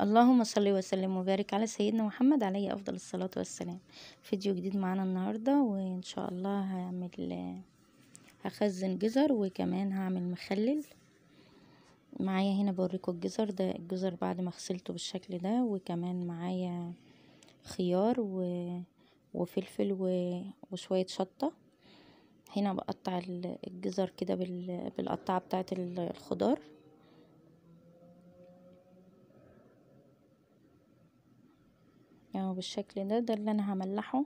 اللهم صل وسلم وبارك على سيدنا محمد عليه افضل الصلاه والسلام فيديو جديد معانا النهارده وان شاء الله هعمل هخزن جزر وكمان هعمل مخلل معايا هنا بوريكم الجزر ده الجزر بعد ما غسلته بالشكل ده وكمان معايا خيار و... وفلفل و... وشويه شطه هنا بقطع الجزر كده بال... بالقطعه بتاعت الخضار بالشكل ده ده اللي انا هملحه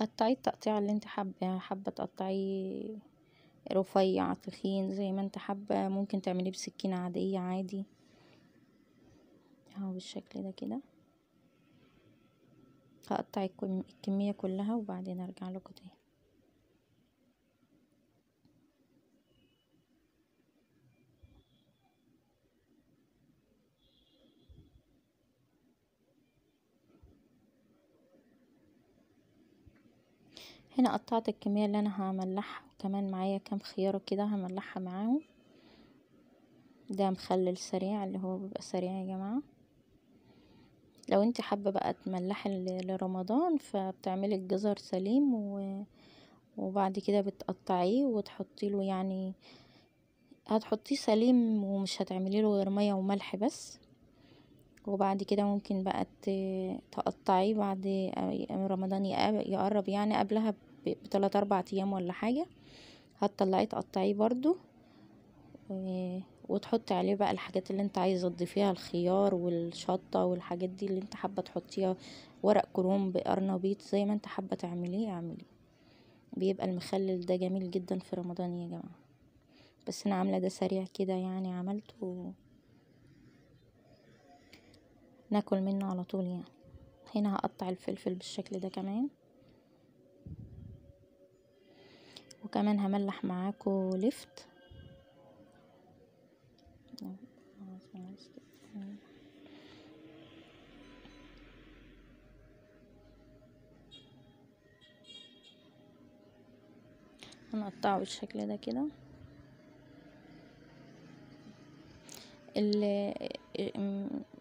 قطعي التقطيع اللي انت حابه يعني حابه تقطعيه رفيع تخين زي ما انت حابه ممكن تعمليه بسكينه عاديه عادي اهو بالشكل ده كده هقطع الكمية كلها وبعدين ارجع لكم تاني هنا قطعت الكمية اللي انا هملحها وكمان معايا كام خيارة كده هملحها معاهم ده مخلل سريع اللي هو بيبقى سريع يا جماعه لو انت حابة بقى تملحي لرمضان فبتعملي الجزر سليم و... وبعد كده بتقطعيه وتحطي له يعني هتحطيه سليم ومش هتعملي له غير ميه وملح بس وبعد كده ممكن بقى تقطعيه بعد رمضان يقرب يعني قبلها بتلات اربع ايام ولا حاجه هتطلعيه تقطعيه برضو وتحطي عليه بقى الحاجات اللي انت عايزه تضيفيها الخيار والشطه والحاجات دي اللي انت حابه تحطيها ورق كروم بقرنبيط زي ما انت حابه تعمليه اعملي بيبقى المخلل ده جميل جدا في رمضان يا جماعه بس انا عامله ده سريع كده يعني عملته ناكل منه على طول يعني هنا هقطع الفلفل بالشكل ده كمان وكمان هملح معاكم لفت هنقطعه بالشكل ده كده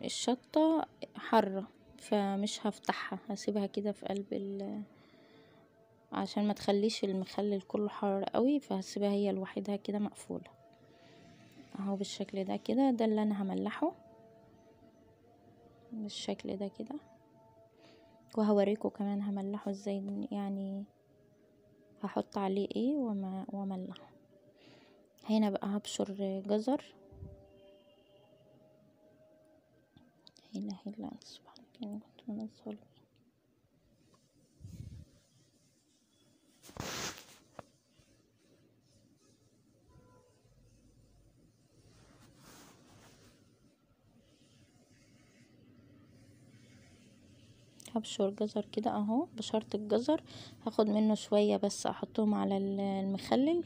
الشطة حرة فمش هفتحها هسيبها كده في قلب ال عشان ما تخليش المخلل كله حار قوي فهسيبها هي لوحدها كده مقفوله اهو بالشكل ده كده ده اللي انا هملحه بالشكل ده كده وهوريكم كمان هملحه ازاي يعني هحط عليه ايه وما واملحه هنا بقى هبشر جزر هنا هنا سبحان الله كنت من هبشر جزر كده اهو بشرت الجزر هاخد منه شوية بس احطهم على المخلل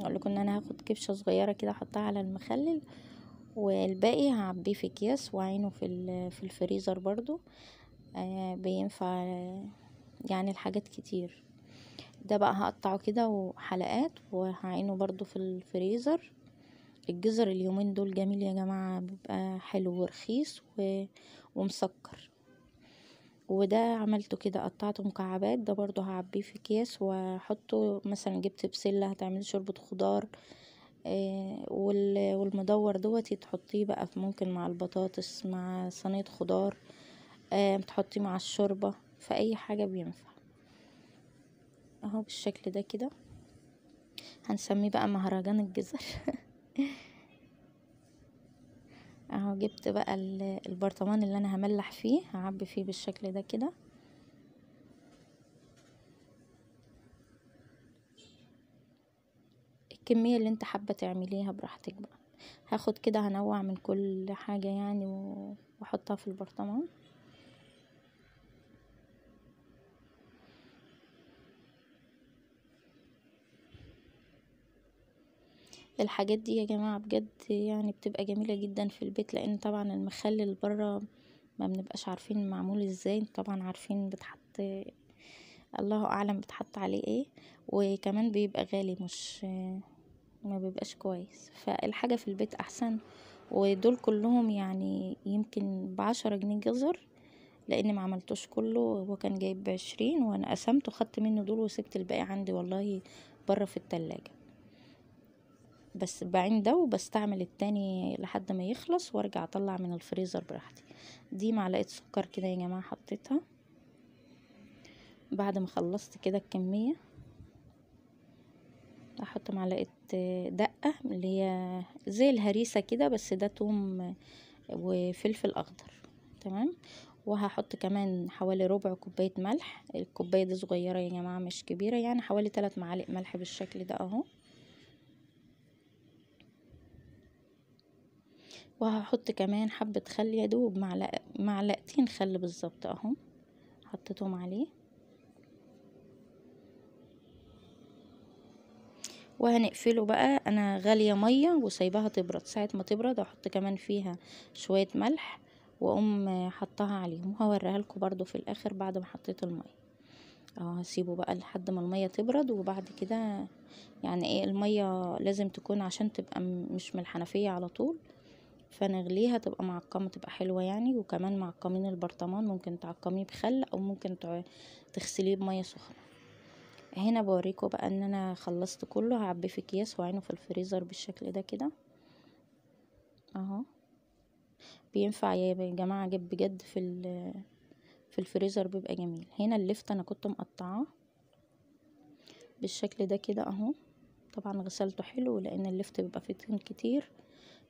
اقول لكم ان انا هاخد كبشة صغيرة كده احطها على المخلل والباقي هعبيه في اكياس وعينه في في الفريزر برضو آه بينفع يعني الحاجات كتير ده بقى هقطعه كده وحلقات وهعينه برضو في الفريزر الجزر اليومين دول جميل يا جماعة بيبقى حلو ورخيص و... ومسكر وده عملته كده قطعته مكعبات ده برضو هعبيه في كيس واحطه مثلا جبت بسله هتعمل شوربه خضار آه، والمدور دوت تحطيه بقى ممكن مع البطاطس مع صينيه خضار بتحطيه آه، مع الشوربه في اي حاجه بينفع اهو بالشكل ده كده هنسميه بقى مهرجان الجزر اهو جبت بقى البرطمان اللي انا هملح فيه هعبي فيه بالشكل ده كده الكمية اللي انت حابة تعمليها براحتك بقى هاخد كده هنوع من كل حاجة يعني واحطها في البرطمان الحاجات دي يا جماعة بجد يعني بتبقى جميلة جدا في البيت لان طبعا المخلل بره ما بنبقاش عارفين معمول ازاي طبعا عارفين بتحط الله اعلم بتحط عليه ايه وكمان بيبقى غالي مش ما بيبقاش كويس فالحاجة في البيت احسن ودول كلهم يعني يمكن بعشرة جنيه جزر لان ما عملتوش كله هو كان جايب بعشرين وانا قسمته خدت منه دول وسبت الباقي عندي والله بره في التلاجة بس بعين ده وبستعمل التاني لحد ما يخلص وارجع اطلع من الفريزر براحتي دي معلقه سكر كده يا جماعه حطيتها بعد ما خلصت كده الكميه احط معلقه دقه اللي هي زي الهريسه كده بس ده توم وفلفل اخضر تمام وهحط كمان حوالي ربع كوبايه ملح الكوبايه دي صغيره يا جماعه مش كبيره يعني حوالي ثلاث معالق ملح بالشكل ده اهو وهحط كمان حبة خل يدوب معلقتين خل بالظبط اهم حطيتهم عليه وهنقفله بقى انا غالية مية وسايباها تبرد ساعة ما تبرد احط كمان فيها شوية ملح واقوم حطها عليهم وهوريها لكم برضو في الاخر بعد ما حطيت المية اه هسيبه بقى لحد ما المية تبرد وبعد كده يعني ايه المية لازم تكون عشان تبقى مش من الحنفية على طول فنغليها تبقى معقمة تبقى حلوة يعني وكمان معقمين البرطمان ممكن تعقميه بخل او ممكن تغسليه بمية سخنة هنا بوريكم بقى ان انا خلصت كله هعبيه في اكياس وعينه في الفريزر بالشكل ده كده اهو بينفع يا جماعة اجيب بجد في في الفريزر بيبقى جميل هنا اللفت انا كنت مقطعاه بالشكل ده كده اهو طبعا غسلته حلو لان اللفت بيبقى فيه طين كتير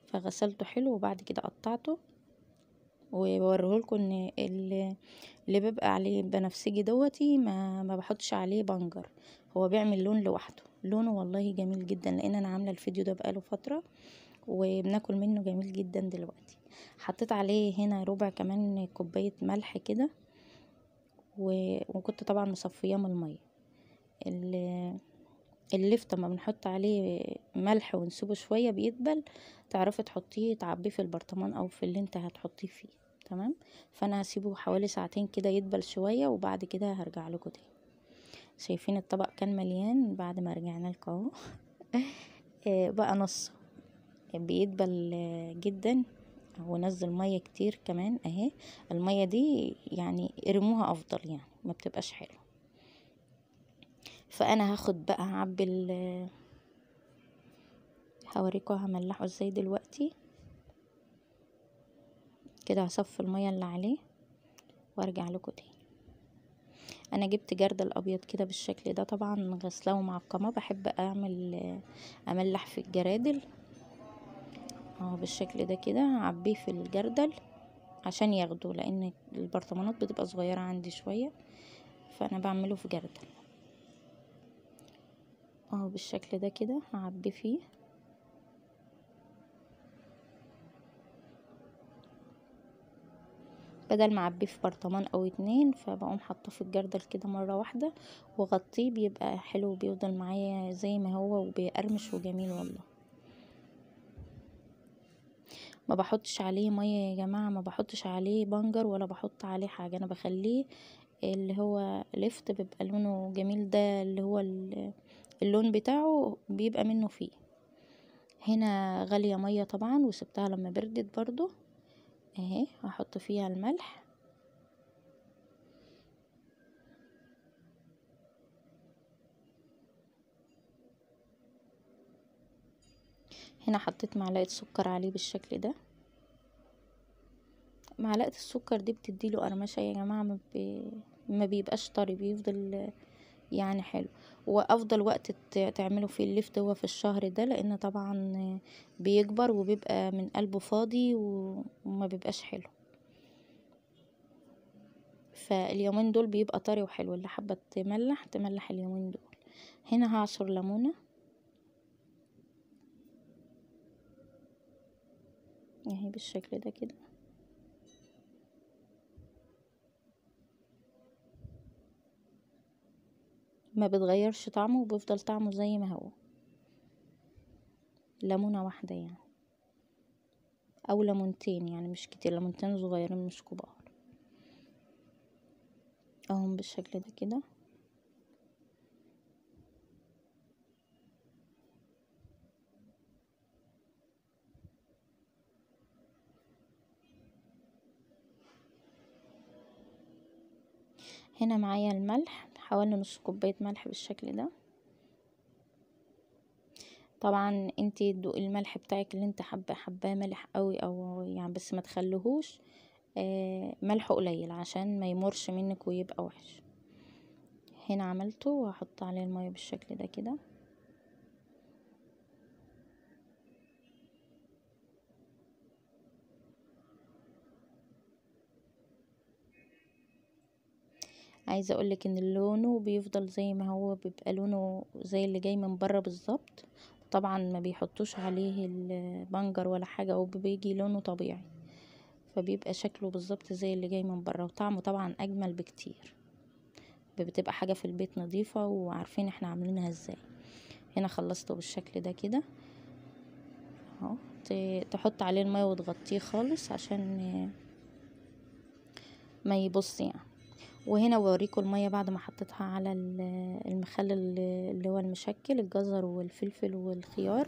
فغسلته حلو وبعد كده قطعته لكم ان اللي بيبقى عليه بنفسجي دوتي ما, ما بحطش عليه بنجر هو بيعمل لون لوحده لونه والله جميل جدا لان انا عامله الفيديو ده بقاله فتره وبناكل منه جميل جدا دلوقتي حطيت عليه هنا ربع كمان كوبايه ملح كده وكنت طبعا مصفيه من الميه اللفت ما بنحط عليه ملح ونسيبه شويه بيدبل تعرفي تحطيه تعبيه في البرطمان او في اللي انت هتحطيه فيه تمام فانا هسيبه حوالي ساعتين كده يدبل شويه وبعد كده هرجع لكم تاني شايفين الطبق كان مليان بعد ما رجعنا لكم آه، بقى نص بيدبل جدا ونزل ميه كتير كمان اهي الميه دي يعني ارموها افضل يعني ما بتبقاش حلوه فانا هاخد بقى هعبي هوريكوا هملحه ازاي دلوقتي كده هصفي الميه اللي عليه وارجع لكم تاني انا جبت جرد الابيض كده بالشكل ده طبعا غسلاه ومعقمه بحب اعمل املح في الجرادل اهو بالشكل ده كده هعبيه في الجردل عشان ياخده لان البرطمانات بتبقى صغيره عندي شويه فانا بعمله في جردل اهو بالشكل ده كده هعبيه فيه بدل ما اعبيه في برطمان او اتنين فبقوم حاطاه في الجردل كده مره واحده واغطيه بيبقى حلو وبيفضل معايا زي ما هو وبيقرمش وجميل والله ما بحطش عليه ميه يا جماعه ما بحطش عليه بنجر ولا بحط عليه حاجه انا بخليه اللي هو لفت بيبقى لونه جميل ده اللي هو اللون بتاعه بيبقى منه فيه هنا غاليه ميه طبعا وسبتها لما بردت برضو اهي هحط فيها الملح هنا حطيت معلقة سكر عليه بالشكل ده معلقة السكر دي بتديله قرمشة يا جماعة ما بيبقاش طري بيفضل يعني حلو وافضل وقت تعملوا فيه الليفت هو في الشهر ده لان طبعا بيكبر وبيبقى من قلبه فاضي وما بيبقاش حلو فاليومين دول بيبقى طري وحلو اللي حابه تملح تملح اليومين دول هنا هعصر ليمونه اهي بالشكل ده كده ما بتغيرش طعمه وبيفضل طعمه زي ما هو ليمونه واحده يعني او ليمونتين يعني مش كتير ليمونتين صغيرين مش كبار اهم بالشكل ده كده هنا معايا الملح حوالي نص كوباية ملح بالشكل ده طبعا انتي تدوقي الملح بتاعك اللي انت حابه حباه ملح قوي او يعني بس ما تخليهوش آه ملحه قليل عشان ما يمرش منك ويبقى وحش هنا عملته وهحط عليه الميه بالشكل ده كده عايزه اقولك ان لونه بيفضل زي ما هو بيبقى لونه زي اللي جاي من بره بالظبط طبعا ما بيحطوش عليه البنجر ولا حاجه وبيجي لونه طبيعي فبيبقى شكله بالظبط زي اللي جاي من بره وطعمه طبعا اجمل بكتير بتبقى حاجه في البيت نظيفه وعارفين احنا عاملينها ازاي هنا خلصته بالشكل ده كده اهو تحط عليه الميه وتغطيه خالص عشان ما يبص يعني وهنا بوريكم المية بعد ما حطيتها على المخلل اللي هو المشكل الجزر والفلفل والخيار